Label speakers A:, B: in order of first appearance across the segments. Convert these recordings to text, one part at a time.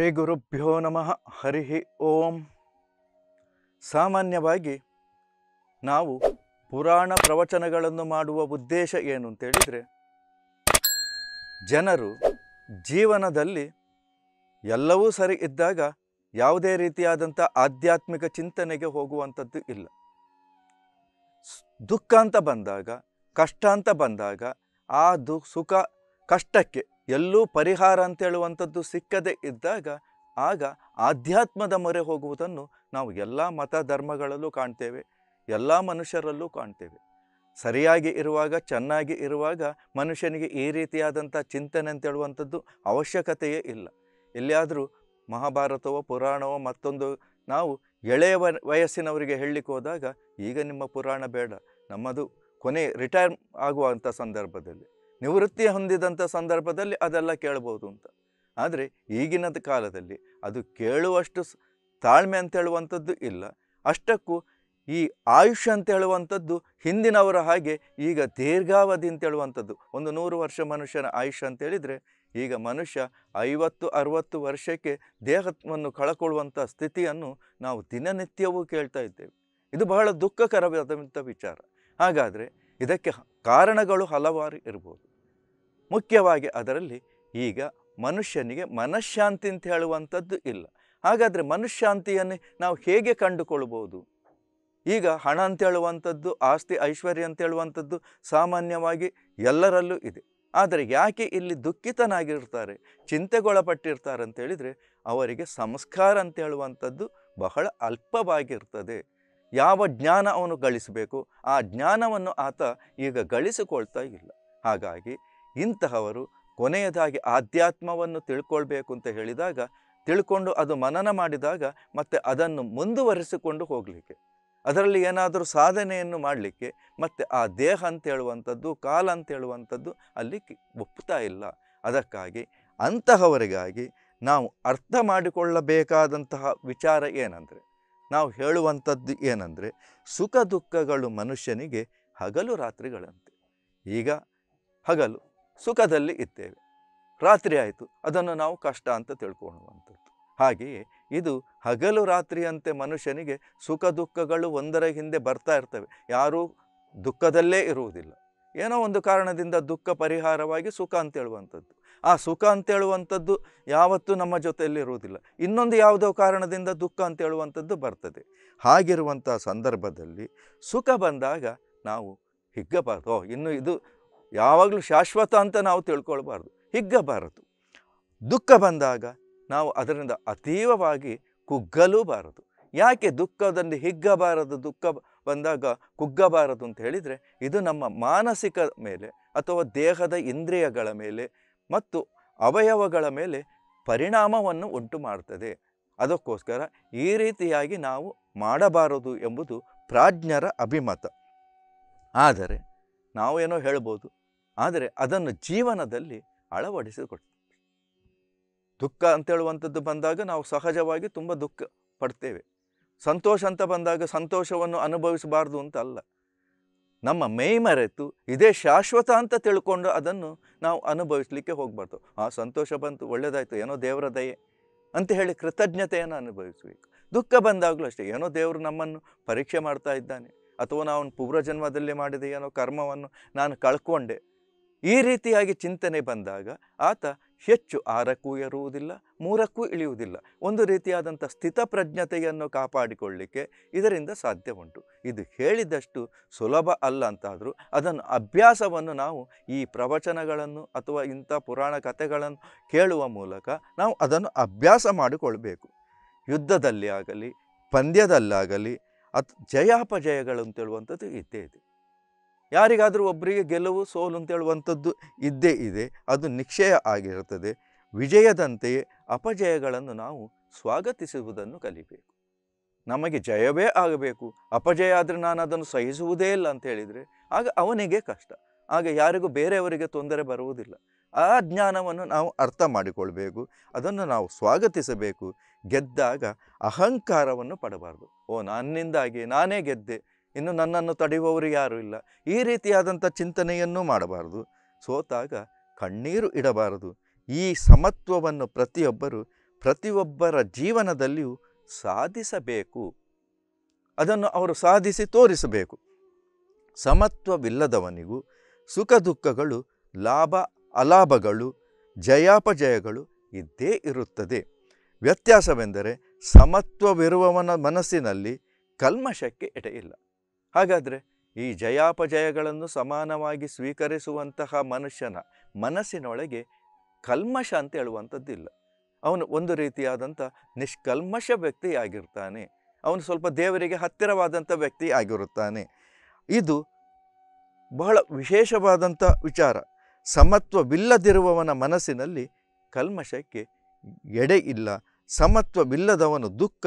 A: ಶ್ರೀ ಗುರುಭ್ಯೋ ನಮಃ ಹರಿಹಿ ಓಂ ಸಾಮಾನ್ಯವಾಗಿ ನಾವು ಪುರಾಣ ಪ್ರವಚನಗಳನ್ನು ಮಾಡುವ ಉದ್ದೇಶ ಏನು ಅಂತೇಳಿದರೆ ಜನರು ಜೀವನದಲ್ಲಿ ಎಲ್ಲವೂ ಸರಿ ಇದ್ದಾಗ ಯಾವುದೇ ರೀತಿಯಾದಂಥ ಆಧ್ಯಾತ್ಮಿಕ ಚಿಂತನೆಗೆ ಹೋಗುವಂಥದ್ದು ಇಲ್ಲ ದುಃಖ ಅಂತ ಬಂದಾಗ ಕಷ್ಟ ಅಂತ ಬಂದಾಗ ಆ ದುಃಖ ಸುಖ ಕಷ್ಟಕ್ಕೆ ಎಲ್ಲೂ ಪರಿಹಾರ ಅಂತ ಸಿಕ್ಕದೇ ಇದ್ದಾಗ ಆಗ ಆಧ್ಯಾತ್ಮದ ಮೊರೆ ಹೋಗುವುದನ್ನು ನಾವು ಎಲ್ಲ ಮತ ಧರ್ಮಗಳಲ್ಲೂ ಕಾಣ್ತೇವೆ ಎಲ್ಲ ಮನುಷ್ಯರಲ್ಲೂ ಕಾಣ್ತೇವೆ ಸರಿಯಾಗಿ ಇರುವಾಗ ಚೆನ್ನಾಗಿ ಇರುವಾಗ ಮನುಷ್ಯನಿಗೆ ಈ ರೀತಿಯಾದಂಥ ಚಿಂತನೆ ಅಂತೇಳುವಂಥದ್ದು ಅವಶ್ಯಕತೆಯೇ ಇಲ್ಲ ಎಲ್ಲಿಯಾದರೂ ಮಹಾಭಾರತವೋ ಪುರಾಣವೋ ಮತ್ತೊಂದು ನಾವು ಎಳೆಯ ವಯಸ್ಸಿನವರಿಗೆ ಹೇಳಲಿಕ್ಕೆ ಹೋದಾಗ ಈಗ ನಿಮ್ಮ ಪುರಾಣ ಬೇಡ ನಮ್ಮದು ಕೊನೆ ರಿಟೈರ್ ಆಗುವಂಥ ಸಂದರ್ಭದಲ್ಲಿ ನಿವೃತ್ತಿ ಹೊಂದಿದಂಥ ಸಂದರ್ಭದಲ್ಲಿ ಅದೆಲ್ಲ ಕೇಳ್ಬೋದು ಅಂತ ಆದರೆ ಈಗಿನ ಕಾಲದಲ್ಲಿ ಅದು ಕೇಳುವಷ್ಟು ತಾಳ್ಮೆ ಅಂತ ಹೇಳುವಂಥದ್ದು ಇಲ್ಲ ಅಷ್ಟಕ್ಕೂ ಈ ಆಯುಷ್ಯ ಅಂತ ಹೇಳುವಂಥದ್ದು ಹಿಂದಿನವರ ಹಾಗೆ ಈಗ ದೀರ್ಘಾವಧಿ ಅಂತ ಹೇಳುವಂಥದ್ದು ಒಂದು ನೂರು ವರ್ಷ ಮನುಷ್ಯನ ಆಯುಷ್ಯ ಅಂತ ಹೇಳಿದರೆ ಈಗ ಮನುಷ್ಯ ಐವತ್ತು ಅರುವತ್ತು ವರ್ಷಕ್ಕೆ ದೇಹವನ್ನು ಕಳಕೊಳ್ಳುವಂಥ ಸ್ಥಿತಿಯನ್ನು ನಾವು ದಿನನಿತ್ಯವೂ ಕೇಳ್ತಾ ಇದ್ದೇವೆ ಇದು ಬಹಳ ದುಃಖಕರವಾದಂಥ ವಿಚಾರ ಹಾಗಾದರೆ ಇದಕ್ಕೆ ಕಾರಣಗಳು ಹಲವಾರು ಇರ್ಬೋದು ಮುಖ್ಯವಾಗಿ ಅದರಲ್ಲಿ ಈಗ ಮನುಷ್ಯನಿಗೆ ಮನಃಶಾಂತಿ ಅಂತ ಹೇಳುವಂಥದ್ದು ಇಲ್ಲ ಹಾಗಾದರೆ ಮನಃಶಾಂತಿಯನ್ನು ನಾವು ಹೇಗೆ ಕಂಡುಕೊಳ್ಬೋದು ಈಗ ಹಣ ಅಂತ ಹೇಳುವಂಥದ್ದು ಆಸ್ತಿ ಐಶ್ವರ್ಯ ಅಂತ ಹೇಳುವಂಥದ್ದು ಸಾಮಾನ್ಯವಾಗಿ ಎಲ್ಲರಲ್ಲೂ ಇದೆ ಆದರೆ ಯಾಕೆ ಇಲ್ಲಿ ದುಃಖಿತನಾಗಿರ್ತಾರೆ ಚಿಂತೆಗೊಳಪಟ್ಟಿರ್ತಾರೆ ಅಂತೇಳಿದರೆ ಅವರಿಗೆ ಸಂಸ್ಕಾರ ಅಂತ ಹೇಳುವಂಥದ್ದು ಬಹಳ ಅಲ್ಪವಾಗಿರ್ತದೆ ಯಾವ ಜ್ಞಾನ ಅವನು ಗಳಿಸಬೇಕು ಆ ಜ್ಞಾನವನ್ನು ಆತ ಈಗ ಗಳಿಸಿಕೊಳ್ತಾ ಇಲ್ಲ ಹಾಗಾಗಿ ಇಂತಹವರು ಕೊನೆಯದಾಗಿ ಆಧ್ಯಾತ್ಮವನ್ನು ತಿಳ್ಕೊಳ್ಬೇಕು ಅಂತ ಹೇಳಿದಾಗ ತಿಳ್ಕೊಂಡು ಅದು ಮನನ ಮಾಡಿದಾಗ ಮತ್ತೆ ಅದನ್ನು ಮುಂದುವರಿಸಿಕೊಂಡು ಹೋಗಲಿಕ್ಕೆ ಅದರಲ್ಲಿ ಏನಾದರೂ ಸಾಧನೆಯನ್ನು ಮಾಡಲಿಕ್ಕೆ ಮತ್ತೆ ಆ ದೇಹ ಅಂತ ಹೇಳುವಂಥದ್ದು ಕಾಲ ಅಂತ ಹೇಳುವಂಥದ್ದು ಅಲ್ಲಿ ಒಪ್ಪುತ್ತಾ ಇಲ್ಲ ಅದಕ್ಕಾಗಿ ಅಂತಹವರಿಗಾಗಿ ನಾವು ಅರ್ಥ ಮಾಡಿಕೊಳ್ಳಬೇಕಾದಂತಹ ವಿಚಾರ ಏನಂದರೆ ನಾವು ಹೇಳುವಂಥದ್ದು ಏನಂದರೆ ಸುಖ ದುಃಖಗಳು ಮನುಷ್ಯನಿಗೆ ಹಗಲು ರಾತ್ರಿಗಳಂತೆ ಈಗ ಹಗಲು ಸುಖದಲ್ಲಿ ಇದ್ದೇವೆ ರಾತ್ರಿ ಆಯಿತು ಅದನ್ನು ನಾವು ಕಷ್ಟ ಅಂತ ತಿಳ್ಕೊಳ್ಳುವಂಥದ್ದು ಹಾಗೆಯೇ ಇದು ಹಗಲು ರಾತ್ರಿಯಂತೆ ಮನುಷ್ಯನಿಗೆ ಸುಖ ದುಃಖಗಳು ಒಂದರ ಹಿಂದೆ ಬರ್ತಾ ಇರ್ತವೆ ಯಾರೂ ದುಃಖದಲ್ಲೇ ಇರುವುದಿಲ್ಲ ಏನೋ ಒಂದು ಕಾರಣದಿಂದ ದುಃಖ ಪರಿಹಾರವಾಗಿ ಸುಖ ಅಂತ ಹೇಳುವಂಥದ್ದು ಆ ಸುಖ ಅಂತೇಳುವಂಥದ್ದು ಯಾವತ್ತೂ ನಮ್ಮ ಜೊತೆಯಲ್ಲಿರುವುದಿಲ್ಲ ಇನ್ನೊಂದು ಯಾವುದೋ ಕಾರಣದಿಂದ ದುಃಖ ಅಂತೇಳುವಂಥದ್ದು ಬರ್ತದೆ ಹಾಗಿರುವಂಥ ಸಂದರ್ಭದಲ್ಲಿ ಸುಖ ಬಂದಾಗ ನಾವು ಹಿಗ್ಗಬಾರ್ದು ಇನ್ನು ಇದು ಯಾವಾಗಲೂ ಶಾಶ್ವತ ಅಂತ ನಾವು ತಿಳ್ಕೊಳ್ಬಾರ್ದು ಹಿಗ್ಗಬಾರದು ದುಃಖ ಬಂದಾಗ ನಾವು ಅದರಿಂದ ಅತೀವವಾಗಿ ಕುಗ್ಗಲೂಬಾರದು ಯಾಕೆ ದುಃಖದಲ್ಲಿ ಹಿಗ್ಗಬಾರದು ದುಃಖ ಬಂದಾಗ ಕುಗ್ಗಬಾರದು ಅಂತ ಹೇಳಿದರೆ ಇದು ನಮ್ಮ ಮಾನಸಿಕ ಮೇಲೆ ಅಥವಾ ದೇಹದ ಇಂದ್ರಿಯಗಳ ಮೇಲೆ ಮತ್ತು ಅವಯವಗಳ ಮೇಲೆ ಪರಿಣಾಮವನ್ನು ಉಂಟು ಮಾಡುತ್ತದೆ ಅದಕ್ಕೋಸ್ಕರ ಈ ರೀತಿಯಾಗಿ ನಾವು ಮಾಡಬಾರದು ಎಂಬುದು ಪ್ರಾಜ್ಞರ ಅಭಿಮತ ಆದರೆ ನಾವೇನೋ ಹೇಳ್ಬೋದು ಆದರೆ ಅದನ್ನು ಜೀವನದಲ್ಲಿ ಅಳವಡಿಸಿಕೊಡ್ತೀವಿ ದುಃಖ ಅಂತೇಳುವಂಥದ್ದು ಬಂದಾಗ ನಾವು ಸಹಜವಾಗಿ ತುಂಬ ದುಃಖ ಪಡ್ತೇವೆ ಸಂತೋಷ ಅಂತ ಬಂದಾಗ ಸಂತೋಷವನ್ನು ಅನುಭವಿಸಬಾರ್ದು ಅಂತ ಅಲ್ಲ ನಮ್ಮ ಮೇಯ್ ಮರೆತು ಇದೇ ಶಾಶ್ವತ ಅಂತ ತಿಳ್ಕೊಂಡು ಅದನ್ನು ನಾವು ಅನುಭವಿಸಲಿಕ್ಕೆ ಹೋಗಬಾರ್ದು ಆ ಸಂತೋಷ ಬಂತು ಒಳ್ಳೆಯದಾಯಿತು ಏನೋ ದೇವರ ದಯೆ ಅಂತ ಹೇಳಿ ಕೃತಜ್ಞತೆಯನ್ನು ಅನುಭವಿಸಬೇಕು ದುಃಖ ಬಂದಾಗಲೂ ಅಷ್ಟೇ ಏನೋ ದೇವರು ನಮ್ಮನ್ನು ಪರೀಕ್ಷೆ ಮಾಡ್ತಾ ಇದ್ದಾನೆ ಅಥವಾ ನಾವು ಪೂರ್ವಜನ್ಮದಲ್ಲಿ ಮಾಡಿದ ಏನೋ ಕರ್ಮವನ್ನು ನಾನು ಕಳ್ಕೊಂಡೆ ಈ ರೀತಿಯಾಗಿ ಚಿಂತನೆ ಬಂದಾಗ ಆತ ಹೆಚ್ಚು ಆರಕ್ಕೂ ಇರುವುದಿಲ್ಲ ಮೂರಕ್ಕೂ ಇಳಿಯುವುದಿಲ್ಲ ಒಂದು ರೀತಿಯಾದಂಥ ಸ್ಥಿತಪ್ರಜ್ಞತೆಯನ್ನು ಕಾಪಾಡಿಕೊಳ್ಳಿಕ್ಕೆ ಇದರಿಂದ ಸಾಧ್ಯ ಉಂಟು ಇದು ಹೇಳಿದಷ್ಟು ಸುಲಭ ಅಲ್ಲ ಅಂತಾದರೂ ಅದನ್ನು ಅಭ್ಯಾಸವನ್ನು ನಾವು ಈ ಪ್ರವಚನಗಳನ್ನು ಅಥವಾ ಇಂಥ ಪುರಾಣ ಕಥೆಗಳನ್ನು ಕೇಳುವ ಮೂಲಕ ನಾವು ಅದನ್ನು ಅಭ್ಯಾಸ ಮಾಡಿಕೊಳ್ಬೇಕು ಯುದ್ಧದಲ್ಲಿ ಆಗಲಿ ಪಂದ್ಯದಲ್ಲಾಗಲಿ ಅತ್ ಜಯಾಪಜಯಗಳು ಅಂತೇಳುವಂಥದ್ದು ಇದ್ದೇ ಇದೆ ಯಾರಿಗಾದರೂ ಒಬ್ಬರಿಗೆ ಗೆಲುವು ಸೋಲು ಅಂತೇಳುವಂಥದ್ದು ಇದ್ದೇ ಇದೆ ಅದು ನಿಕ್ಷಯ ಆಗಿರುತ್ತದೆ ವಿಜಯದಂತೆಯೇ ಅಪಜಯಗಳನ್ನು ನಾವು ಸ್ವಾಗತಿಸುವುದನ್ನು ಕಲಿಬೇಕು ನಮಗೆ ಜಯವೇ ಆಗಬೇಕು ಅಪಜಯ ಆದರೆ ನಾನು ಅದನ್ನು ಸಹಿಸುವುದೇ ಇಲ್ಲ ಅಂತ ಹೇಳಿದರೆ ಆಗ ಅವನಿಗೆ ಕಷ್ಟ ಆಗ ಯಾರಿಗೂ ಬೇರೆಯವರಿಗೆ ತೊಂದರೆ ಬರುವುದಿಲ್ಲ ಆ ಜ್ಞಾನವನ್ನು ನಾವು ಅರ್ಥ ಮಾಡಿಕೊಳ್ಬೇಕು ಅದನ್ನು ನಾವು ಸ್ವಾಗತಿಸಬೇಕು ಗೆದ್ದಾಗ ಅಹಂಕಾರವನ್ನು ಪಡಬಾರ್ದು ಓ ನನ್ನಿಂದಾಗಿ ನಾನೇ ಗೆದ್ದೆ ಇನ್ನು ನನ್ನನ್ನು ತಡೆಯುವವರು ಯಾರೂ ಇಲ್ಲ ಈ ರೀತಿಯಾದಂಥ ಚಿಂತನೆಯನ್ನು ಮಾಡಬಾರದು ಸೋತಾಗ ಕಣ್ಣೀರು ಇಡಬಾರದು ಈ ಸಮತ್ವವನ್ನು ಪ್ರತಿಯೊಬ್ಬರು ಪ್ರತಿಯೊಬ್ಬರ ಜೀವನದಲ್ಲಿಯೂ ಸಾಧಿಸಬೇಕು ಅದನ್ನು ಅವರು ಸಾಧಿಸಿ ತೋರಿಸಬೇಕು ಸಮತ್ವವಿಲ್ಲದವನಿಗೂ ಸುಖ ದುಃಖಗಳು ಲಾಭ ಅಲಾಭಗಳು ಜಯಾಪಜಯಗಳು ಇದ್ದೇ ಇರುತ್ತದೆ ವ್ಯತ್ಯಾಸವೆಂದರೆ ಸಮತ್ವವಿರುವವನ ಮನಸ್ಸಿನಲ್ಲಿ ಕಲ್ಮಶಕ್ಕೆ ಎಟೆಯಿಲ್ಲ ಹಾಗಾದರೆ ಈ ಜಯಾಪಜಯಗಳನ್ನು ಸಮಾನವಾಗಿ ಸ್ವೀಕರಿಸುವಂತಹ ಮನುಷ್ಯನ ಮನಸ್ಸಿನೊಳಗೆ ಕಲ್ಮಶ ಅಂತ ಹೇಳುವಂಥದ್ದಿಲ್ಲ ಅವನು ಒಂದು ರೀತಿಯಾದಂಥ ನಿಷ್ಕಲ್ಮಶ ವ್ಯಕ್ತಿಯಾಗಿರ್ತಾನೆ ಅವನು ಸ್ವಲ್ಪ ದೇವರಿಗೆ ಹತ್ತಿರವಾದಂಥ ವ್ಯಕ್ತಿ ಆಗಿರುತ್ತಾನೆ ಇದು ಬಹಳ ವಿಶೇಷವಾದಂಥ ವಿಚಾರ ಸಮತ್ವವಿಲ್ಲದಿರುವವನ ಮನಸ್ಸಿನಲ್ಲಿ ಕಲ್ಮಶಕ್ಕೆ ಎಡೆ ಇಲ್ಲ ಸಮತ್ವವಿಲ್ಲದವನು ದುಃಖ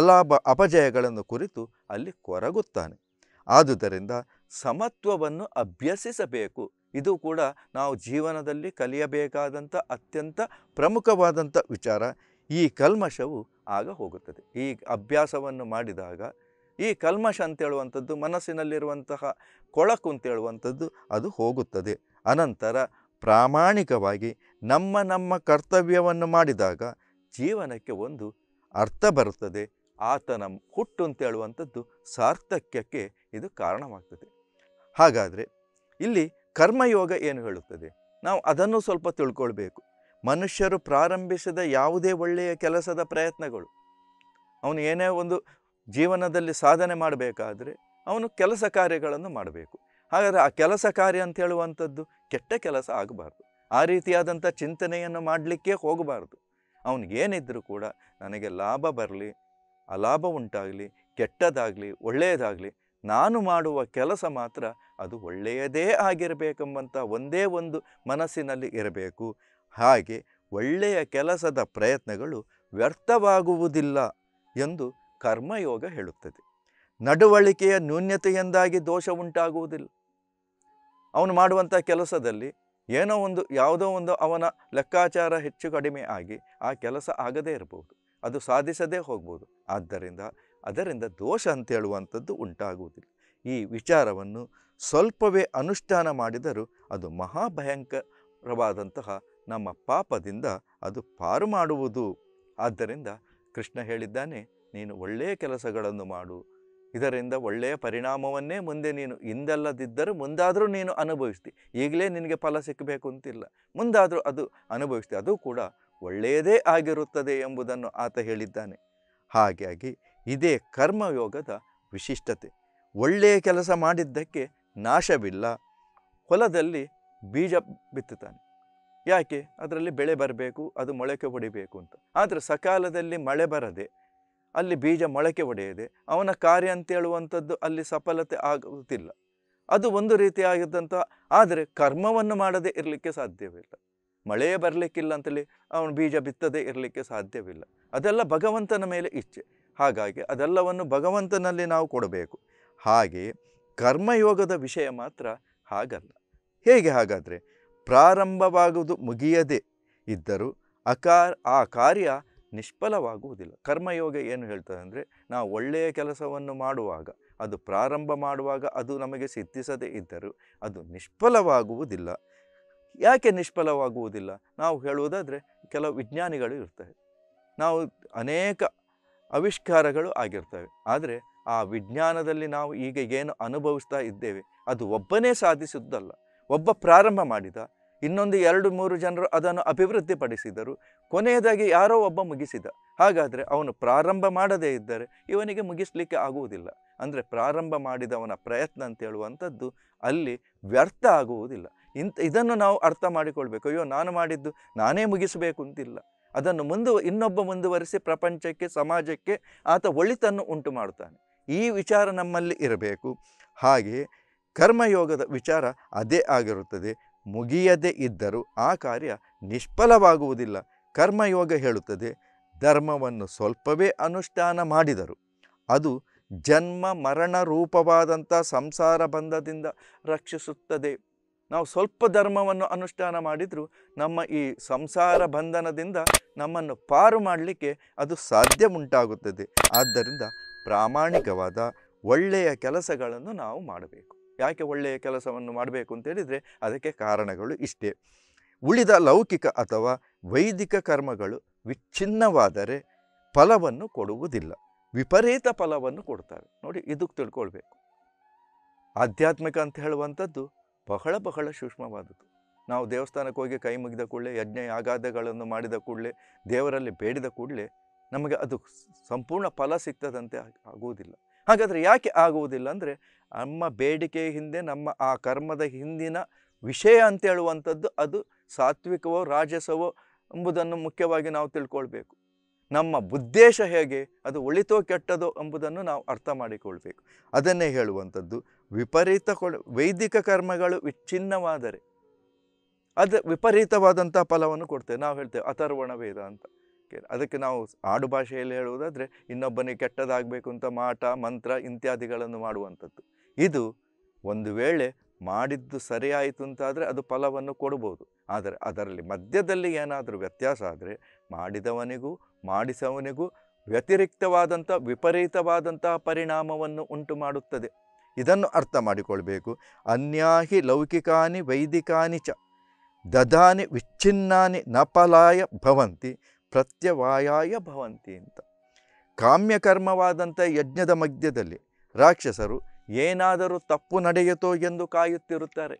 A: ಅಲಾಭ ಅಪಜಯಗಳನ್ನು ಕುರಿತು ಅಲ್ಲಿ ಕೊರಗುತ್ತಾನೆ ಆದುದರಿಂದ ಸಮತ್ವವನ್ನು ಅಭ್ಯಸಿಸಬೇಕು ಇದು ಕೂಡ ನಾವು ಜೀವನದಲ್ಲಿ ಕಲಿಯಬೇಕಾದಂಥ ಅತ್ಯಂತ ಪ್ರಮುಖವಾದಂಥ ವಿಚಾರ ಈ ಕಲ್ಮಶವು ಆಗ ಹೋಗುತ್ತದೆ ಈ ಅಭ್ಯಾಸವನ್ನು ಮಾಡಿದಾಗ ಈ ಕಲ್ಮಶ ಅಂತೇಳುವಂಥದ್ದು ಮನಸ್ಸಿನಲ್ಲಿರುವಂತಹ ಕೊಳಕು ಅಂತೇಳುವಂಥದ್ದು ಅದು ಹೋಗುತ್ತದೆ ಅನಂತರ ಪ್ರಾಮಾಣಿಕವಾಗಿ ನಮ್ಮ ನಮ್ಮ ಕರ್ತವ್ಯವನ್ನು ಮಾಡಿದಾಗ ಜೀವನಕ್ಕೆ ಒಂದು ಅರ್ಥ ಬರುತ್ತದೆ ಆತನ ಹುಟ್ಟು ಅಂತೇಳುವಂಥದ್ದು ಸಾರ್ಥಕ್ಯಕ್ಕೆ ಇದು ಕಾರಣವಾಗ್ತದೆ ಹಾಗಾದರೆ ಇಲ್ಲಿ ಕರ್ಮಯೋಗ ಏನು ಹೇಳುತ್ತದೆ ನಾವು ಅದನ್ನು ಸ್ವಲ್ಪ ತಿಳ್ಕೊಳ್ಬೇಕು ಮನುಷ್ಯರು ಪ್ರಾರಂಭಿಸಿದ ಯಾವುದೇ ಒಳ್ಳೆಯ ಕೆಲಸದ ಪ್ರಯತ್ನಗಳು ಅವನು ಏನೇ ಒಂದು ಜೀವನದಲ್ಲಿ ಸಾಧನೆ ಮಾಡಬೇಕಾದ್ರೆ ಅವನು ಕೆಲಸ ಕಾರ್ಯಗಳನ್ನು ಮಾಡಬೇಕು ಹಾಗಾದರೆ ಆ ಕೆಲಸ ಕಾರ್ಯ ಅಂತ ಹೇಳುವಂಥದ್ದು ಕೆಟ್ಟ ಕೆಲಸ ಆಗಬಾರ್ದು ಆ ರೀತಿಯಾದಂಥ ಚಿಂತನೆಯನ್ನು ಮಾಡಲಿಕ್ಕೆ ಹೋಗಬಾರ್ದು ಅವನಿಗೇನಿದ್ರೂ ಕೂಡ ನನಗೆ ಲಾಭ ಬರಲಿ ಅಲಾಭ ಉಂಟಾಗಲಿ ಕೆಟ್ಟದಾಗಲಿ ಒಳ್ಳೆಯದಾಗಲಿ ನಾನು ಮಾಡುವ ಕೆಲಸ ಮಾತ್ರ ಅದು ಒಳ್ಳೆಯದೇ ಆಗಿರಬೇಕೆಂಬಂಥ ಒಂದೇ ಒಂದು ಮನಸ್ಸಿನಲ್ಲಿ ಇರಬೇಕು ಹಾಗೆ ಒಳ್ಳೆಯ ಕೆಲಸದ ಪ್ರಯತ್ನಗಳು ವ್ಯರ್ಥವಾಗುವುದಿಲ್ಲ ಎಂದು ಕರ್ಮಯೋಗ ಹೇಳುತ್ತದೆ ನಡವಳಿಕೆಯ ನ್ಯೂನ್ಯತೆಯಿಂದಾಗಿ ದೋಷ ಉಂಟಾಗುವುದಿಲ್ಲ ಅವನು ಮಾಡುವಂಥ ಕೆಲಸದಲ್ಲಿ ಏನೋ ಒಂದು ಯಾವುದೋ ಒಂದು ಅವನ ಲೆಕ್ಕಾಚಾರ ಹೆಚ್ಚು ಕಡಿಮೆ ಆಗಿ ಆ ಕೆಲಸ ಆಗದೇ ಇರಬಹುದು ಅದು ಸಾಧಿಸದೇ ಹೋಗ್ಬೋದು ಆದ್ದರಿಂದ ಅದರಿಂದ ದೋಷ ಅಂತ ಹೇಳುವಂಥದ್ದು ಉಂಟಾಗುವುದಿಲ್ಲ ಈ ವಿಚಾರವನ್ನು ಸ್ವಲ್ಪವೇ ಅನುಷ್ಠಾನ ಮಾಡಿದರೂ ಅದು ಮಹಾಭಯಂಕರವಾದಂತಹ ನಮ್ಮ ಪಾಪದಿಂದ ಅದು ಪಾರು ಮಾಡುವುದು ಆದ್ದರಿಂದ ಕೃಷ್ಣ ಹೇಳಿದ್ದಾನೆ ನೀನು ಒಳ್ಳೆಯ ಕೆಲಸಗಳನ್ನು ಮಾಡು ಇದರಿಂದ ಒಳ್ಳೆಯ ಪರಿಣಾಮವನ್ನೇ ಮುಂದೆ ನೀನು ಹಿಂದಲ್ಲದಿದ್ದರೂ ಮುಂದಾದರೂ ನೀನು ಅನುಭವಿಸ್ತಿ ಈಗಲೇ ನಿನಗೆ ಫಲ ಸಿಕ್ಕಬೇಕು ಅಂತಿಲ್ಲ ಮುಂದಾದರೂ ಅದು ಅನುಭವಿಸ್ತಿ ಅದು ಕೂಡ ಒಳ್ಳೆಯದೇ ಆಗಿರುತ್ತದೆ ಎಂಬುದನ್ನು ಆತ ಹೇಳಿದ್ದಾನೆ ಹಾಗಾಗಿ ಇದೇ ಕರ್ಮಯೋಗದ ವಿಶಿಷ್ಟತೆ ಒಳ್ಳೆಯ ಕೆಲಸ ಮಾಡಿದ್ದಕ್ಕೆ ನಾಶವಿಲ್ಲ ಹೊಲದಲ್ಲಿ ಬೀಜ ಬಿತ್ತುತ್ತಾನೆ ಯಾಕೆ ಅದರಲ್ಲಿ ಬೆಳೆ ಬರಬೇಕು ಅದು ಮೊಳಕೆ ಹೊಡಿಬೇಕು ಅಂತ ಆದರೆ ಸಕಾಲದಲ್ಲಿ ಮಳೆ ಬರದೆ ಅಲ್ಲಿ ಬೀಜ ಮೊಳಕೆ ಒಡೆಯದೆ ಅವನ ಕಾರ್ಯ ಅಂತೇಳುವಂಥದ್ದು ಅಲ್ಲಿ ಸಫಲತೆ ಆಗುತ್ತಿಲ್ಲ ಅದು ಒಂದು ರೀತಿಯಾಗಿದ್ದಂಥ ಆದರೆ ಕರ್ಮವನ್ನು ಮಾಡದೇ ಇರಲಿಕ್ಕೆ ಸಾಧ್ಯವಿಲ್ಲ ಮಳೆಯೇ ಬರಲಿಕ್ಕಿಲ್ಲ ಅಂತೇಳಿ ಅವನು ಬೀಜ ಬಿತ್ತದೇ ಇರಲಿಕ್ಕೆ ಸಾಧ್ಯವಿಲ್ಲ ಅದೆಲ್ಲ ಭಗವಂತನ ಮೇಲೆ ಇಚ್ಛೆ ಹಾಗಾಗಿ ಅದೆಲ್ಲವನ್ನು ಭಗವಂತನಲ್ಲಿ ನಾವು ಕೊಡಬೇಕು ಹಾಗೆ ಕರ್ಮಯೋಗದ ವಿಷಯ ಮಾತ್ರ ಹಾಗಲ್ಲ ಹೇಗೆ ಹಾಗಾದರೆ ಪ್ರಾರಂಭವಾಗುವುದು ಮುಗಿಯದೆ ಇದ್ದರೂ ಅಕಾರ ಆ ಕಾರ್ಯ ನಿಷ್ಫಲವಾಗುವುದಿಲ್ಲ ಕರ್ಮಯೋಗ ಏನು ಹೇಳ್ತದೆ ಅಂದರೆ ನಾವು ಒಳ್ಳೆಯ ಕೆಲಸವನ್ನು ಮಾಡುವಾಗ ಅದು ಪ್ರಾರಂಭ ಮಾಡುವಾಗ ಅದು ನಮಗೆ ಸಿದ್ಧಿಸದೇ ಇದ್ದರೂ ಅದು ನಿಷ್ಫಲವಾಗುವುದಿಲ್ಲ ಯಾಕೆ ನಿಷ್ಫಲವಾಗುವುದಿಲ್ಲ ನಾವು ಹೇಳುವುದಾದರೆ ಕೆಲವು ವಿಜ್ಞಾನಿಗಳು ಇರ್ತವೆ ನಾವು ಅನೇಕ ಆವಿಷ್ಕಾರಗಳು ಆಗಿರ್ತವೆ ಆದರೆ ಆ ವಿಜ್ಞಾನದಲ್ಲಿ ನಾವು ಈಗ ಏನು ಅನುಭವಿಸ್ತಾ ಇದ್ದೇವೆ ಅದು ಒಬ್ಬನೇ ಸಾಧಿಸಿದ್ದಲ್ಲ ಒಬ್ಬ ಪ್ರಾರಂಭ ಮಾಡಿದ ಇನ್ನೊಂದು ಎರಡು ಮೂರು ಜನರು ಅದನ್ನು ಅಭಿವೃದ್ಧಿಪಡಿಸಿದರು ಕೊನೆಯದಾಗಿ ಯಾರೋ ಒಬ್ಬ ಮುಗಿಸಿದ ಹಾಗಾದರೆ ಅವನು ಪ್ರಾರಂಭ ಮಾಡದೇ ಇದ್ದರೆ ಇವನಿಗೆ ಮುಗಿಸಲಿಕ್ಕೆ ಆಗುವುದಿಲ್ಲ ಅಂದರೆ ಪ್ರಾರಂಭ ಮಾಡಿದವನ ಪ್ರಯತ್ನ ಅಂತ ಹೇಳುವಂಥದ್ದು ಅಲ್ಲಿ ವ್ಯರ್ಥ ಆಗುವುದಿಲ್ಲ ಇಂಥ ಇದನ್ನು ನಾವು ಅರ್ಥ ಮಾಡಿಕೊಳ್ಬೇಕು ಅಯ್ಯೋ ನಾನು ಮಾಡಿದ್ದು ನಾನೇ ಮುಗಿಸಬೇಕು ಅಂತಿಲ್ಲ ಅದನ್ನು ಮುಂದುವ ಇನ್ನೊಬ್ಬ ಮುಂದುವರಿಸಿ ಪ್ರಪಂಚಕ್ಕೆ ಸಮಾಜಕ್ಕೆ ಆತ ಒಳಿತನ್ನು ಉಂಟು ಮಾಡುತ್ತಾನೆ ಈ ವಿಚಾರ ನಮ್ಮಲ್ಲಿ ಇರಬೇಕು ಹಾಗೆ ಕರ್ಮಯೋಗದ ವಿಚಾರ ಅದೇ ಆಗಿರುತ್ತದೆ ಮುಗಿಯದೇ ಇದ್ದರೂ ಆ ಕಾರ್ಯ ನಿಷ್ಫಲವಾಗುವುದಿಲ್ಲ ಕರ್ಮಯೋಗ ಹೇಳುತ್ತದೆ ಧರ್ಮವನ್ನು ಸ್ವಲ್ಪವೇ ಅನುಷ್ಠಾನ ಮಾಡಿದರು ಅದು ಜನ್ಮ ಮರಣ ರೂಪವಾದಂಥ ಸಂಸಾರ ಬಂಧದಿಂದ ರಕ್ಷಿಸುತ್ತದೆ ನಾವು ಸ್ವಲ್ಪ ಧರ್ಮವನ್ನು ಅನುಷ್ಠಾನ ಮಾಡಿದರೂ ನಮ್ಮ ಈ ಸಂಸಾರ ಬಂಧನದಿಂದ ನಮ್ಮನ್ನು ಪಾರು ಮಾಡಲಿಕ್ಕೆ ಅದು ಸಾಧ್ಯ ಉಂಟಾಗುತ್ತದೆ ಆದ್ದರಿಂದ ಪ್ರಾಮಾಣಿಕವಾದ ಒಳ್ಳೆಯ ಕೆಲಸಗಳನ್ನು ನಾವು ಮಾಡಬೇಕು ಯಾಕೆ ಒಳ್ಳೆಯ ಕೆಲಸವನ್ನು ಮಾಡಬೇಕು ಅಂತ ಹೇಳಿದರೆ ಅದಕ್ಕೆ ಕಾರಣಗಳು ಇಷ್ಟೇ ಉಳಿದ ಲೌಕಿಕ ಅಥವಾ ವೈದಿಕ ಕರ್ಮಗಳು ವಿಚ್ಛಿನ್ನವಾದರೆ ಫಲವನ್ನು ಕೊಡುವುದಿಲ್ಲ ವಿಪರೀತ ಫಲವನ್ನು ಕೊಡ್ತಾರೆ ನೋಡಿ ಇದಕ್ಕೆ ತಿಳ್ಕೊಳ್ಬೇಕು ಆಧ್ಯಾತ್ಮಿಕ ಅಂತ ಹೇಳುವಂಥದ್ದು ಬಹಳ ಬಹಳ ಸೂಕ್ಷ್ಮವಾದದ್ದು ನಾವು ದೇವಸ್ಥಾನಕ್ಕೆ ಹೋಗಿ ಕೈ ಮುಗಿದ ಕೂಡಲೇ ಯಜ್ಞ ಯಾಗಾದಗಳನ್ನು ಮಾಡಿದ ಕೂಡಲೇ ದೇವರಲ್ಲಿ ಬೇಡಿದ ಕೂಡಲೇ ನಮಗೆ ಅದು ಸಂಪೂರ್ಣ ಫಲ ಸಿಗ್ತದಂತೆ ಆಗುವುದಿಲ್ಲ ಹಾಗಾದರೆ ಯಾಕೆ ಆಗುವುದಿಲ್ಲ ಅಂದರೆ ನಮ್ಮ ಬೇಡಿಕೆಯ ಹಿಂದೆ ನಮ್ಮ ಆ ಕರ್ಮದ ಹಿಂದಿನ ವಿಷಯ ಅಂತ ಹೇಳುವಂಥದ್ದು ಅದು ಸಾತ್ವಿಕವೋ ರಾಜಸವೋ ಎಂಬುದನ್ನು ಮುಖ್ಯವಾಗಿ ನಾವು ತಿಳ್ಕೊಳ್ಬೇಕು ನಮ್ಮ ಉದ್ದೇಶ ಹೇಗೆ ಅದು ಒಳಿತೋ ಕೆಟ್ಟದೋ ಎಂಬುದನ್ನು ನಾವು ಅರ್ಥ ಮಾಡಿಕೊಳ್ಬೇಕು ಅದನ್ನೇ ಹೇಳುವಂಥದ್ದು ವಿಪರೀತ ವೈದಿಕ ಕರ್ಮಗಳು ವಿಚ್ಛಿನ್ನವಾದರೆ ಅದು ವಿಪರೀತವಾದಂಥ ಫಲವನ್ನು ಕೊಡ್ತೇವೆ ನಾವು ಹೇಳ್ತೇವೆ ಅಥರ್ವಣ ವೇದ ಅಂತ ಅದಕ್ಕೆ ನಾವು ಆಡು ಭಾಷೆಯಲ್ಲಿ ಹೇಳುವುದಾದರೆ ಇನ್ನೊಬ್ಬನಿಗೆ ಕೆಟ್ಟದಾಗಬೇಕು ಅಂತ ಮಾಟ ಮಂತ್ರ ಇತ್ಯಾದಿಗಳನ್ನು ಮಾಡುವಂಥದ್ದು ಇದು ಒಂದು ವೇಳೆ ಮಾಡಿದ್ದು ಸರಿಯಾಯಿತು ಅಂತಾದರೆ ಅದು ಫಲವನ್ನು ಕೊಡ್ಬೋದು ಆದರೆ ಅದರಲ್ಲಿ ಮಧ್ಯದಲ್ಲಿ ಏನಾದರೂ ವ್ಯತ್ಯಾಸ ಆದರೆ ಮಾಡಿದವನಿಗೂ ಮಾಡಿಸವನಿಗೂ ವ್ಯತಿರಿಕ್ತವಾದಂಥ ವಿಪರೀತವಾದಂತಹ ಪರಿಣಾಮವನ್ನು ಉಂಟು ಮಾಡುತ್ತದೆ ಇದನ್ನು ಅರ್ಥ ಮಾಡಿಕೊಳ್ಬೇಕು ಅನ್ಯಾಹಿ ಲೌಕಿಕಾನಿ ವೈದಿಕಾನಿ ಚ ದದಾನಿ ವಿಚ್ಛಿನ್ನಾನಿ ನಪಲಾಯ ಭವಂತಿ ಪ್ರತ್ಯವಾಯಾಯ ಭವಂತಿ ಅಂತ ಕಾಮ್ಯಕರ್ಮವಾದಂಥ ಯಜ್ಞದ ಮಧ್ಯದಲ್ಲಿ ರಾಕ್ಷಸರು ಏನಾದರೂ ತಪ್ಪು ನಡೆಯಿತೋ ಎಂದು ಕಾಯುತ್ತಿರುತ್ತಾರೆ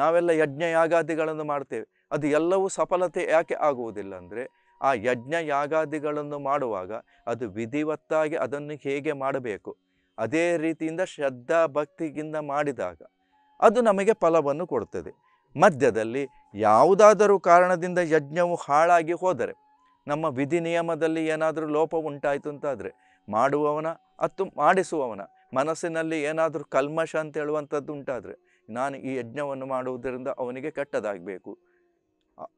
A: ನಾವೆಲ್ಲ ಯಜ್ಞ ಯಾಗಾದಿಗಳನ್ನು ಮಾಡ್ತೇವೆ ಅದು ಎಲ್ಲವೂ ಸಫಲತೆ ಯಾಕೆ ಆಗುವುದಿಲ್ಲ ಅಂದರೆ ಆ ಯಜ್ಞ ಯಾಗಾದಿಗಳನ್ನು ಮಾಡುವಾಗ ಅದು ವಿಧಿವತ್ತಾಗಿ ಅದನ್ನು ಹೇಗೆ ಮಾಡಬೇಕು ಅದೇ ರೀತಿಯಿಂದ ಶ್ರದ್ಧಾ ಭಕ್ತಿಗಿಂತ ಮಾಡಿದಾಗ ಅದು ನಮಗೆ ಫಲವನ್ನು ಕೊಡ್ತದೆ ಮಧ್ಯದಲ್ಲಿ ಯಾವುದಾದರೂ ಕಾರಣದಿಂದ ಯಜ್ಞವು ಹಾಳಾಗಿ ಹೋದರೆ ನಮ್ಮ ವಿಧಿ ನಿಯಮದಲ್ಲಿ ಏನಾದರೂ ಲೋಪ ಉಂಟಾಯಿತು ಅಂತಾದರೆ ಮಾಡುವವನ ಅತ್ತು ಮಾಡಿಸುವವನ ಮನಸ್ಸಿನಲ್ಲಿ ಏನಾದರೂ ಕಲ್ಮಶ ಅಂತ ಹೇಳುವಂಥದ್ದು ಉಂಟಾದರೆ ನಾನು ಈ ಯಜ್ಞವನ್ನು ಮಾಡುವುದರಿಂದ ಅವನಿಗೆ ಕೆಟ್ಟದಾಗಬೇಕು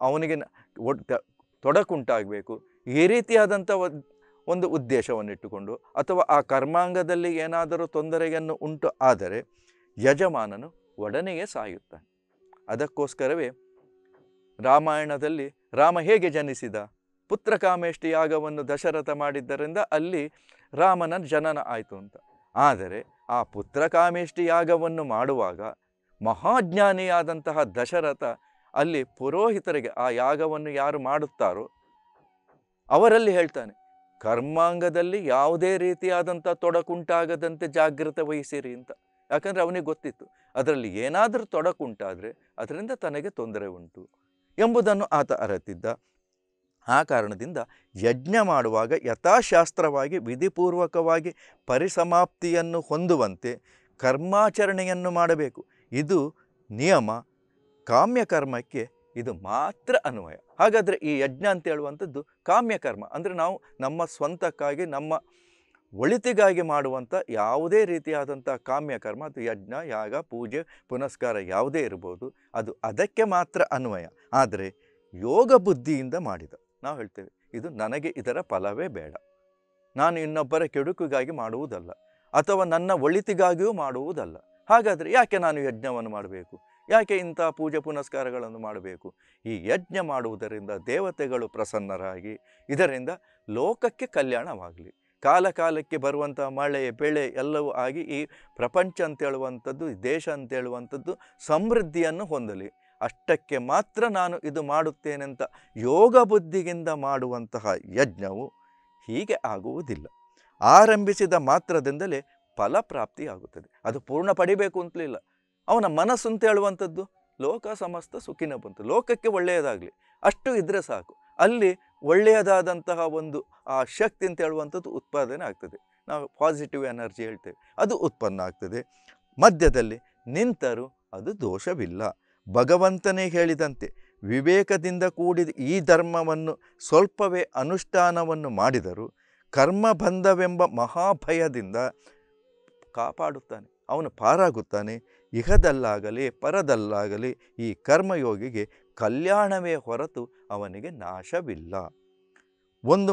A: ಅವನಿಗೆ ಒಟ್ಟು ತೊಡಕುಂಟಾಗಬೇಕು ಈ ರೀತಿಯಾದಂಥ ಒಂದು ಉದ್ದೇಶವನ್ನು ಇಟ್ಟುಕೊಂಡು ಅಥವಾ ಆ ಕರ್ಮಾಂಗದಲ್ಲಿ ಏನಾದರೂ ತೊಂದರೆಯನ್ನು ಉಂಟು ಆದರೆ ಯಜಮಾನನು ಒಡನೆಯೇ ಸಾಯುತ್ತಾನೆ ಅದಕ್ಕೋಸ್ಕರವೇ ರಾಮಾಯಣದಲ್ಲಿ ರಾಮ ಹೇಗೆ ಜನಿಸಿದ ಪುತ್ರಕಾಮೇಷ್ಟಿ ಯಾಗವನ್ನು ದಶರಥ ಮಾಡಿದ್ದರಿಂದ ಅಲ್ಲಿ ರಾಮನ ಜನನ ಆಯಿತು ಅಂತ ಆದರೆ ಆ ಪುತ್ರಕಾಮೇಷ್ಟಿ ಯಾಗವನ್ನು ಮಾಡುವಾಗ ಮಹಾಜ್ಞಾನಿಯಾದಂತಹ ದಶರಥ ಅಲ್ಲಿ ಪುರೋಹಿತರಿಗೆ ಆ ಯಾಗವನ್ನು ಯಾರು ಮಾಡುತ್ತಾರೋ ಅವರಲ್ಲಿ ಹೇಳ್ತಾನೆ ಕರ್ಮಾಂಗದಲ್ಲಿ ಯಾವುದೇ ರೀತಿಯಾದಂಥ ತೊಡಕುಂಟಾಗದಂತೆ ಜಾಗ್ರತೆ ವಹಿಸಿರಿ ಅಂತ ಯಾಕಂದರೆ ಅವನಿಗೆ ಗೊತ್ತಿತ್ತು ಅದರಲ್ಲಿ ಏನಾದರೂ ತೊಡಕುಂಟಾದರೆ ಅದರಿಂದ ತನಗೆ ತೊಂದರೆ ಉಂಟು ಎಂಬುದನ್ನು ಆತ ಅರತಿದ್ದ ಆ ಕಾರಣದಿಂದ ಯಜ್ಞ ಮಾಡುವಾಗ ಯಥಾಶಾಸ್ತ್ರವಾಗಿ ವಿಧಿಪೂರ್ವಕವಾಗಿ ಪರಿಸಮಾಪ್ತಿಯನ್ನು ಹೊಂದುವಂತೆ ಕರ್ಮಾಚರಣೆಯನ್ನು ಮಾಡಬೇಕು ಇದು ನಿಯಮ ಕಾಮ್ಯಕರ್ಮಕ್ಕೆ ಇದು ಮಾತ್ರ ಅನ್ವಯ ಹಾಗಾದರೆ ಈ ಯಜ್ಞ ಅಂತ ಹೇಳುವಂಥದ್ದು ಕಾಮ್ಯಕರ್ಮ ಅಂದರೆ ನಾವು ನಮ್ಮ ಸ್ವಂತಕ್ಕಾಗಿ ನಮ್ಮ ಒಳಿತಿಗಾಗಿ ಮಾಡುವಂಥ ಯಾವುದೇ ರೀತಿಯಾದಂಥ ಕಾಮ್ಯಕರ್ಮ ಅದು ಯಜ್ಞ ಯಾಗ ಪೂಜೆ ಪುನಸ್ಕಾರ ಯಾವುದೇ ಇರ್ಬೋದು ಅದು ಅದಕ್ಕೆ ಮಾತ್ರ ಅನ್ವಯ ಆದರೆ ಯೋಗ ಬುದ್ಧಿಯಿಂದ ಮಾಡಿದ ನಾವು ಹೇಳ್ತೇವೆ ಇದು ನನಗೆ ಇದರ ಫಲವೇ ಬೇಡ ನಾನು ಇನ್ನೊಬ್ಬರ ಕೆಡುಕಿಗಾಗಿ ಮಾಡುವುದಲ್ಲ ಅಥವಾ ನನ್ನ ಒಳಿತಿಗಾಗಿಯೂ ಮಾಡುವುದಲ್ಲ ಹಾಗಾದರೆ ಯಾಕೆ ನಾನು ಯಜ್ಞವನ್ನು ಮಾಡಬೇಕು ಯಾಕೆ ಇಂಥ ಪೂಜೆ ಪುನಸ್ಕಾರಗಳನ್ನು ಮಾಡಬೇಕು ಈ ಯಜ್ಞ ಮಾಡುವುದರಿಂದ ದೇವತೆಗಳು ಪ್ರಸನ್ನರಾಗಿ ಇದರಿಂದ ಲೋಕಕ್ಕೆ ಕಲ್ಯಾಣವಾಗಲಿ ಕಾಲಕಾಲಕ್ಕೆ ಬರುವಂಥ ಮಳೆ ಬೆಳೆ ಎಲ್ಲವೂ ಆಗಿ ಈ ಪ್ರಪಂಚ ಅಂತೇಳುವಂಥದ್ದು ದೇಶ ಅಂತೇಳುವಂಥದ್ದು ಸಮೃದ್ಧಿಯನ್ನು ಹೊಂದಲಿ ಅಷ್ಟಕ್ಕೆ ಮಾತ್ರ ನಾನು ಇದು ಮಾಡುತ್ತೇನೆಂತ ಯೋಗ ಬುದ್ಧಿಗಿಂದ ಮಾಡುವಂತಹ ಯಜ್ಞವು ಹೀಗೆ ಆಗುವುದಿಲ್ಲ ಆರಂಭಿಸಿದ ಮಾತ್ರದಿಂದಲೇ ಫಲಪ್ರಾಪ್ತಿಯಾಗುತ್ತದೆ ಅದು ಪೂರ್ಣ ಪಡಿಬೇಕು ಅಂತಲಿಲ್ಲ ಅವನ ಮನಸ್ಸು ಅಂತ ಹೇಳುವಂಥದ್ದು ಲೋಕ ಸಮಸ್ತ ಸುಖಿನ ಬಂತು ಲೋಕಕ್ಕೆ ಒಳ್ಳೆಯದಾಗಲಿ ಅಷ್ಟು ಇದ್ದರೆ ಸಾಕು ಅಲ್ಲಿ ಒಳ್ಳೆಯದಾದಂತಹ ಒಂದು ಆ ಶಕ್ತಿ ಅಂತ ಹೇಳುವಂಥದ್ದು ಉತ್ಪಾದನೆ ಆಗ್ತದೆ ನಾವು ಪಾಸಿಟಿವ್ ಎನರ್ಜಿ ಹೇಳ್ತೇವೆ ಅದು ಉತ್ಪನ್ನ ಆಗ್ತದೆ ಮಧ್ಯದಲ್ಲಿ ನಿಂತರೂ ಅದು ದೋಷವಿಲ್ಲ ಭಗವಂತನೇ ಹೇಳಿದಂತೆ ವಿವೇಕದಿಂದ ಕೂಡಿದ ಈ ಧರ್ಮವನ್ನು ಸ್ವಲ್ಪವೇ ಅನುಷ್ಠಾನವನ್ನು ಮಾಡಿದರೂ ಕರ್ಮಬಂಧವೆಂಬ ಮಹಾಭಯದಿಂದ ಕಾಪಾಡುತ್ತಾನೆ ಅವನು ಪಾರಾಗುತ್ತಾನೆ ಇಹದಲ್ಲಾಗಲಿ ಪರದಲ್ಲಾಗಲಿ ಈ ಕರ್ಮಯೋಗಿಗೆ ಕಲ್ಯಾಣವೇ ಹೊರತು ಅವನಿಗೆ ನಾಶವಿಲ್ಲ ಒಂದು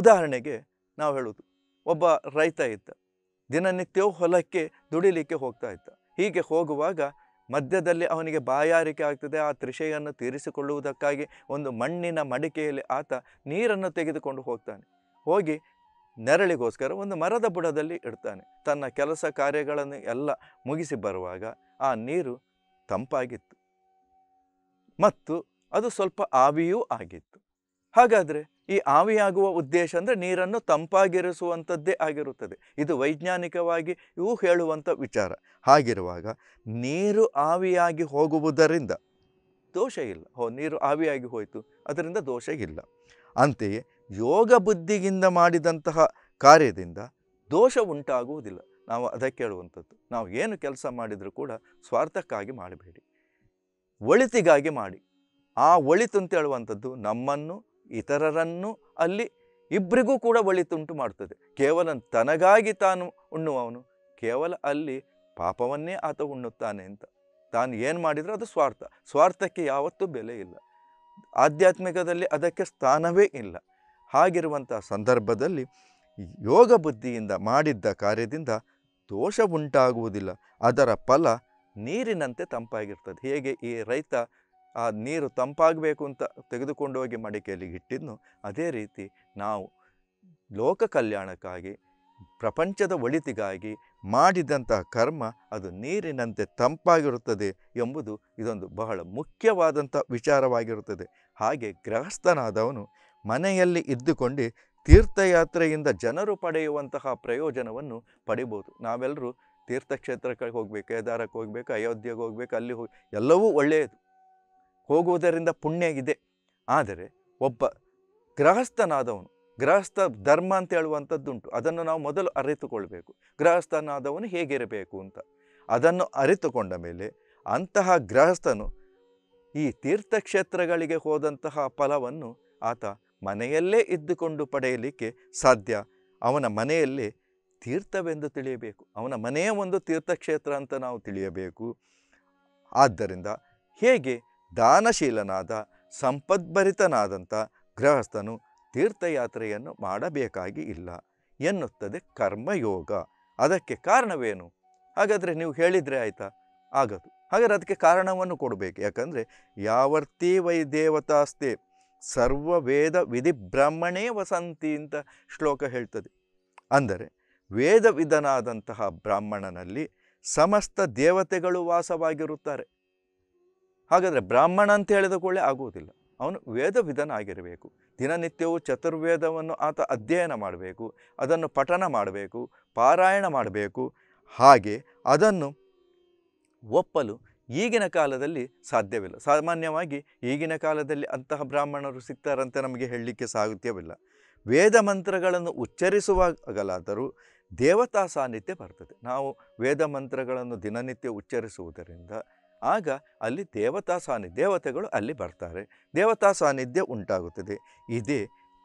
A: ಉದಾಹರಣೆಗೆ ನಾವು ಹೇಳೋದು ಒಬ್ಬ ರೈತ ಇದ್ದ ದಿನನಿತ್ಯವೂ ಹೊಲಕ್ಕೆ ದುಡಿಲಿಕ್ಕೆ ಹೋಗ್ತಾ ಇದ್ದ ಹೀಗೆ ಹೋಗುವಾಗ ಮಧ್ಯದಲ್ಲಿ ಅವನಿಗೆ ಬಾಯಾರಿಕೆ ಆಗ್ತದೆ ಆ ತ್ರಿಷೆಯನ್ನು ತೀರಿಸಿಕೊಳ್ಳುವುದಕ್ಕಾಗಿ ಒಂದು ಮಣ್ಣಿನ ಮಡಿಕೆಯಲ್ಲಿ ಆತ ನೀರನ್ನು ತೆಗೆದುಕೊಂಡು ಹೋಗ್ತಾನೆ ಹೋಗಿ ನೆರಳಿಗೋಸ್ಕರ ಒಂದು ಮರದ ಬುಡದಲ್ಲಿ ಇಡ್ತಾನೆ ತನ್ನ ಕೆಲಸ ಕಾರ್ಯಗಳನ್ನು ಎಲ್ಲ ಮುಗಿಸಿ ಬರುವಾಗ ಆ ನೀರು ತಂಪಾಗಿತ್ತು ಮತ್ತು ಅದು ಸ್ವಲ್ಪ ಆವಿಯೂ ಆಗಿತ್ತು ಹಾಗಾದರೆ ಈ ಆವಿಯಾಗುವ ಉದ್ದೇಶ ಅಂದರೆ ನೀರನ್ನು ತಂಪಾಗಿರಿಸುವಂಥದ್ದೇ ಆಗಿರುತ್ತದೆ ಇದು ವೈಜ್ಞಾನಿಕವಾಗಿ ಇವು ಹೇಳುವಂಥ ವಿಚಾರ ಹಾಗಿರುವಾಗ ನೀರು ಆವಿಯಾಗಿ ಹೋಗುವುದರಿಂದ ದೋಷ ಇಲ್ಲ ಹೋ ನೀರು ಆವಿಯಾಗಿ ಹೋಯಿತು ಅದರಿಂದ ದೋಷ ಇಲ್ಲ ಅಂತೆಯೇ ಯೋಗ ಬುದ್ಧಿಗಿಂದ ಮಾಡಿದಂತಹ ಕಾರ್ಯದಿಂದ ದೋಷ ಉಂಟಾಗುವುದಿಲ್ಲ ನಾವು ಅದಕ್ಕೆ ಹೇಳುವಂಥದ್ದು ನಾವು ಏನು ಕೆಲಸ ಮಾಡಿದರೂ ಕೂಡ ಸ್ವಾರ್ಥಕ್ಕಾಗಿ ಮಾಡಬೇಡಿ ಒಳಿತಿಗಾಗಿ ಮಾಡಿ ಆ ಒಳಿತು ಅಂತ ಹೇಳುವಂಥದ್ದು ನಮ್ಮನ್ನು ಇತರರನ್ನು ಅಲ್ಲಿ ಇಬ್ಬರಿಗೂ ಕೂಡ ಒಳಿತುಂಟು ಮಾಡುತ್ತದೆ ಕೇವಲ ತನಗಾಗಿ ತಾನು ಉಣ್ಣುವವನು ಕೇವಲ ಅಲ್ಲಿ ಪಾಪವನ್ನೇ ಆತ ಉಣ್ಣುತ್ತಾನೆ ಅಂತ ತಾನು ಏನು ಮಾಡಿದರೂ ಅದು ಸ್ವಾರ್ಥ ಸ್ವಾರ್ಥಕ್ಕೆ ಯಾವತ್ತೂ ಬೆಲೆ ಇಲ್ಲ ಆಧ್ಯಾತ್ಮಿಕದಲ್ಲಿ ಅದಕ್ಕೆ ಸ್ಥಾನವೇ ಇಲ್ಲ ಹಾಗಿರುವಂಥ ಸಂದರ್ಭದಲ್ಲಿ ಯೋಗ ಬುದ್ಧಿಯಿಂದ ಮಾಡಿದ್ದ ಕಾರ್ಯದಿಂದ ದೋಷ ಉಂಟಾಗುವುದಿಲ್ಲ ಅದರ ಫಲ ನೀರಿನಂತೆ ತಂಪಾಗಿರ್ತದೆ ಹೇಗೆ ಈ ರೈತ ಆ ನೀರು ತಂಪಾಗಬೇಕು ಅಂತ ತೆಗೆದುಕೊಂಡು ಹೋಗಿ ಮಡಿಕೆಯಲ್ಲಿ ಇಟ್ಟಿದ್ನು ಅದೇ ರೀತಿ ನಾವು ಲೋಕ ಕಲ್ಯಾಣಕ್ಕಾಗಿ ಪ್ರಪಂಚದ ಒಳಿತಿಗಾಗಿ ಮಾಡಿದಂಥ ಕರ್ಮ ಅದು ನೀರಿನಂತೆ ತಂಪಾಗಿರುತ್ತದೆ ಎಂಬುದು ಇದೊಂದು ಬಹಳ ಮುಖ್ಯವಾದಂಥ ವಿಚಾರವಾಗಿರುತ್ತದೆ ಹಾಗೆ ಗೃಹಸ್ಥನಾದವನು ಮನೆಯಲ್ಲಿ ಇದ್ದುಕೊಂಡು ತೀರ್ಥಯಾತ್ರೆಯಿಂದ ಜನರು ಪಡೆಯುವಂತಹ ಪ್ರಯೋಜನವನ್ನು ಪಡಿಬೋದು ನಾವೆಲ್ಲರೂ ತೀರ್ಥಕ್ಷೇತ್ರಕ್ಕೆ ಹೋಗಬೇಕು ಕೇದಾರಕ್ಕೆ ಹೋಗಬೇಕು ಅಯೋಧ್ಯೆಗೆ ಹೋಗಬೇಕು ಅಲ್ಲಿ ಹೋಗಿ ಎಲ್ಲವೂ ಒಳ್ಳೆಯದು ಹೋಗುವುದರಿಂದ ಪುಣ್ಯ ಇದೆ ಆದರೆ ಒಬ್ಬ ಗೃಹಸ್ಥನಾದವನು ಗೃಹಸ್ಥ ಧರ್ಮ ಅಂತ ಹೇಳುವಂಥದ್ದುಂಟು ಅದನ್ನು ನಾವು ಮೊದಲು ಅರಿತುಕೊಳ್ಬೇಕು ಗೃಹಸ್ಥನಾದವನು ಹೇಗಿರಬೇಕು ಅಂತ ಅದನ್ನು ಅರಿತುಕೊಂಡ ಮೇಲೆ ಅಂತಹ ಗೃಹಸ್ಥನು ಈ ತೀರ್ಥಕ್ಷೇತ್ರಗಳಿಗೆ ಹೋದಂತಹ ಫಲವನ್ನು ಆತ ಮನೆಯಲ್ಲೇ ಇದ್ದುಕೊಂಡು ಪಡೆಯಲಿಕ್ಕೆ ಸಾಧ್ಯ ಅವನ ಮನೆಯಲ್ಲೇ ತೀರ್ಥವೆಂದು ತಿಳಿಯಬೇಕು ಅವನ ಮನೆಯ ಒಂದು ತೀರ್ಥಕ್ಷೇತ್ರ ಅಂತ ನಾವು ತಿಳಿಯಬೇಕು ಆದ್ದರಿಂದ ಹೇಗೆ ದಾನಶೀಲನಾದ ಸಂಪದ್ಭರಿತನಾದಂಥ ಗೃಹಸ್ಥನು ತೀರ್ಥಯಾತ್ರೆಯನ್ನು ಮಾಡಬೇಕಾಗಿ ಇಲ್ಲ ಎನ್ನುತ್ತದೆ ಕರ್ಮಯೋಗ ಅದಕ್ಕೆ ಕಾರಣವೇನು ಹಾಗಾದರೆ ನೀವು ಹೇಳಿದರೆ ಆಯಿತಾ ಆಗದು ಹಾಗಾದರೆ ಅದಕ್ಕೆ ಕಾರಣವನ್ನು ಕೊಡಬೇಕು ಯಾಕಂದರೆ ಯಾವರ್ತಿ ವೈ ದೇವತಾಸ್ತೆ ಸರ್ವ ವೇದ ವಿಧಿ ಬ್ರಾಹ್ಮಣೇ ವಸಂತಿ ಅಂತ ಶ್ಲೋಕ ಹೇಳ್ತದೆ ಅಂದರೆ ವೇದ ವಿಧನಾದಂತಹ ಬ್ರಾಹ್ಮಣನಲ್ಲಿ ಸಮಸ್ತ ದೇವತೆಗಳು ವಾಸವಾಗಿರುತ್ತಾರೆ ಹಾಗಾದರೆ ಬ್ರಾಹ್ಮಣ ಅಂತ ಹೇಳಿದ ಕೂಡಲೇ ಆಗುವುದಿಲ್ಲ ಅವನು ಆಗಿರಬೇಕು ದಿನನಿತ್ಯವೂ ಚತುರ್ವೇದವನ್ನು ಆತ ಅಧ್ಯಯನ ಮಾಡಬೇಕು ಅದನ್ನು ಪಠನ ಮಾಡಬೇಕು ಪಾರಾಯಣ ಮಾಡಬೇಕು ಹಾಗೆ ಅದನ್ನು ಒಪ್ಪಲು ಈಗಿನ ಕಾಲದಲ್ಲಿ ಸಾಧ್ಯವಿಲ್ಲ ಸಾಮಾನ್ಯವಾಗಿ ಈಗಿನ ಕಾಲದಲ್ಲಿ ಅಂತಹ ಬ್ರಾಹ್ಮಣರು ಸಿಗ್ತಾರಂತೆ ನಮಗೆ ಹೇಳಲಿಕ್ಕೆ ಸಾಧ್ಯವಿಲ್ಲ ವೇದ ಮಂತ್ರಗಳನ್ನು ಉಚ್ಚರಿಸುವಾಗಲಾದರೂ ದೇವತಾ ಸಾನ್ನಿಧ್ಯ ಬರ್ತದೆ ನಾವು ವೇದ ಮಂತ್ರಗಳನ್ನು ದಿನನಿತ್ಯ ಉಚ್ಚರಿಸುವುದರಿಂದ ಆಗ ಅಲ್ಲಿ ದೇವತಾ ಸಾನ್ನಿಧ್ಯ ದೇವತೆಗಳು ಅಲ್ಲಿ ಬರ್ತಾರೆ ದೇವತಾ ಸಾನ್ನಿಧ್ಯ ಉಂಟಾಗುತ್ತದೆ ಇದೇ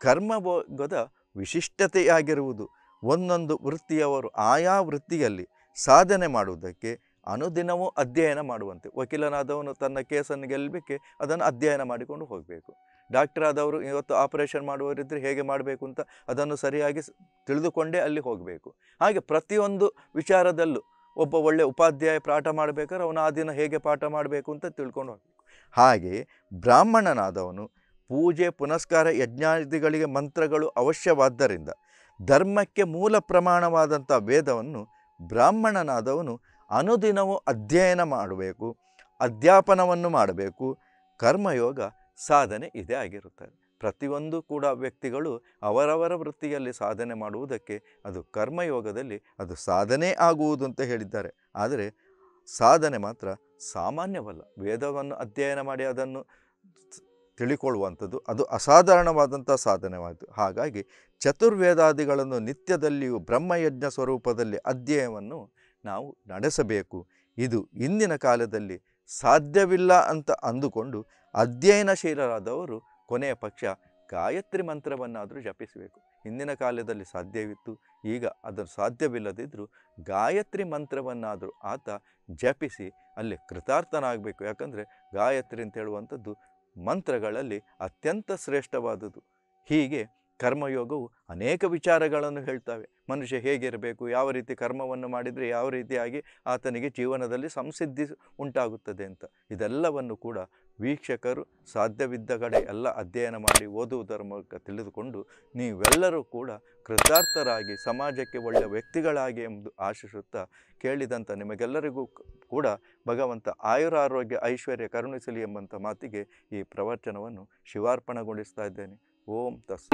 A: ಕರ್ಮಭೋಗದ ವಿಶಿಷ್ಟತೆಯಾಗಿರುವುದು ಒಂದೊಂದು ವೃತ್ತಿಯವರು ಆಯಾ ವೃತ್ತಿಯಲ್ಲಿ ಸಾಧನೆ ಮಾಡುವುದಕ್ಕೆ ಅನುದಿನವೂ ಅಧ್ಯಯನ ಮಾಡುವಂತೆ ವಕೀಲನಾದವನು ತನ್ನ ಕೇಸನ್ನು ಗೆಲ್ಲಬೇಕೆ ಅದನ್ನು ಅಧ್ಯಯನ ಮಾಡಿಕೊಂಡು ಹೋಗಬೇಕು ಡಾಕ್ಟರ್ ಆದವರು ಇವತ್ತು ಆಪರೇಷನ್ ಮಾಡುವವರಿದ್ದರೆ ಹೇಗೆ ಮಾಡಬೇಕು ಅಂತ ಅದನ್ನು ಸರಿಯಾಗಿ ತಿಳಿದುಕೊಂಡೇ ಅಲ್ಲಿ ಹೋಗಬೇಕು ಹಾಗೆ ಪ್ರತಿಯೊಂದು ವಿಚಾರದಲ್ಲೂ ಒಬ್ಬ ಒಳ್ಳೆಯ ಉಪಾಧ್ಯಾಯ ಪಾಠ ಮಾಡಬೇಕಾದ್ರೆ ಅವನು ಆ ದಿನ ಹೇಗೆ ಪಾಠ ಮಾಡಬೇಕು ಅಂತ ತಿಳ್ಕೊಂಡು ಹೋಗಬೇಕು ಹಾಗೆ ಬ್ರಾಹ್ಮಣನಾದವನು ಪೂಜೆ ಪುನಸ್ಕಾರ ಯಜ್ಞಾದಿಗಳಿಗೆ ಮಂತ್ರಗಳು ಅವಶ್ಯವಾದ್ದರಿಂದ ಧರ್ಮಕ್ಕೆ ಮೂಲ ಪ್ರಮಾಣವಾದಂಥ ವೇದವನ್ನು ಬ್ರಾಹ್ಮಣನಾದವನು ಅನುದಿನವೂ ಅಧ್ಯಯನ ಮಾಡಬೇಕು ಅಧ್ಯಾಪನವನ್ನು ಮಾಡಬೇಕು ಕರ್ಮಯೋಗ ಸಾಧನೆ ಇದೇ ಆಗಿರುತ್ತದೆ ಪ್ರತಿಯೊಂದು ಕೂಡ ವ್ಯಕ್ತಿಗಳು ಅವರವರ ವೃತ್ತಿಯಲ್ಲಿ ಸಾಧನೆ ಮಾಡುವುದಕ್ಕೆ ಅದು ಕರ್ಮಯೋಗದಲ್ಲಿ ಅದು ಸಾಧನೆ ಆಗುವುದು ಅಂತ ಹೇಳಿದ್ದಾರೆ ಆದರೆ ಸಾಧನೆ ಮಾತ್ರ ಸಾಮಾನ್ಯವಲ್ಲ ವೇದವನ್ನು ಅಧ್ಯಯನ ಮಾಡಿ ಅದನ್ನು ತಿಳಿಕೊಳ್ಳುವಂಥದ್ದು ಅದು ಅಸಾಧಾರಣವಾದಂಥ ಸಾಧನೆವಾಯಿತು ಹಾಗಾಗಿ ಚತುರ್ವೇದಾದಿಗಳನ್ನು ನಿತ್ಯದಲ್ಲಿಯೂ ಬ್ರಹ್ಮಯಜ್ಞ ಸ್ವರೂಪದಲ್ಲಿ ಅಧ್ಯಯನವನ್ನು ನಾವು ನಡೆಸಬೇಕು ಇದು ಇಂದಿನ ಕಾಲದಲ್ಲಿ ಸಾಧ್ಯವಿಲ್ಲ ಅಂತ ಅಂದುಕೊಂಡು ಅಧ್ಯಯನಶೀಲರಾದವರು ಕೊನೆಯ ಪಕ್ಷ ಗಾಯತ್ರಿ ಮಂತ್ರವನ್ನಾದರೂ ಜಪಿಸಬೇಕು ಹಿಂದಿನ ಕಾಲದಲ್ಲಿ ಸಾಧ್ಯವಿತ್ತು ಈಗ ಅದನ್ನು ಸಾಧ್ಯವಿಲ್ಲದಿದ್ದರೂ ಗಾಯತ್ರಿ ಮಂತ್ರವನ್ನಾದರೂ ಆತ ಜಪಿಸಿ ಅಲ್ಲಿ ಕೃತಾರ್ಥನಾಗಬೇಕು ಯಾಕಂದರೆ ಗಾಯತ್ರಿ ಅಂತ ಹೇಳುವಂಥದ್ದು ಮಂತ್ರಗಳಲ್ಲಿ ಅತ್ಯಂತ ಶ್ರೇಷ್ಠವಾದದ್ದು ಹೀಗೆ ಕರ್ಮಯೋಗವು ಅನೇಕ ವಿಚಾರಗಳನ್ನು ಹೇಳ್ತವೆ ಮನುಷ್ಯ ಹೇಗಿರಬೇಕು ಯಾವ ರೀತಿ ಕರ್ಮವನ್ನು ಮಾಡಿದರೆ ಯಾವ ರೀತಿಯಾಗಿ ಆತನಿಗೆ ಜೀವನದಲ್ಲಿ ಸಂಸಿದ್ಧಿ ಉಂಟಾಗುತ್ತದೆ ಅಂತ ಇದೆಲ್ಲವನ್ನು ಕೂಡ ವೀಕ್ಷಕರು ಸಾಧ್ಯವಿದ್ದ ಕಡೆ ಎಲ್ಲ ಅಧ್ಯಯನ ಮಾಡಿ ಓದುವುದರ ಮೂಲಕ ತಿಳಿದುಕೊಂಡು ನೀವೆಲ್ಲರೂ ಕೂಡ ಕೃತಾರ್ಥರಾಗಿ ಸಮಾಜಕ್ಕೆ ಒಳ್ಳೆಯ ವ್ಯಕ್ತಿಗಳಾಗಿ ಎಂದು ಆಶಿಸುತ್ತಾ ಕೇಳಿದಂಥ ನಿಮಗೆಲ್ಲರಿಗೂ ಕೂಡ ಭಗವಂತ ಆಯುರಾರೋಗ್ಯ ಐಶ್ವರ್ಯ ಕರುಣಿಸಲಿ ಎಂಬಂಥ ಮಾತಿಗೆ ಈ ಪ್ರವಚನವನ್ನು ಶಿವಾರ್ಪಣೆಗೊಳಿಸ್ತಾ ಇದ್ದೇನೆ ओम तस्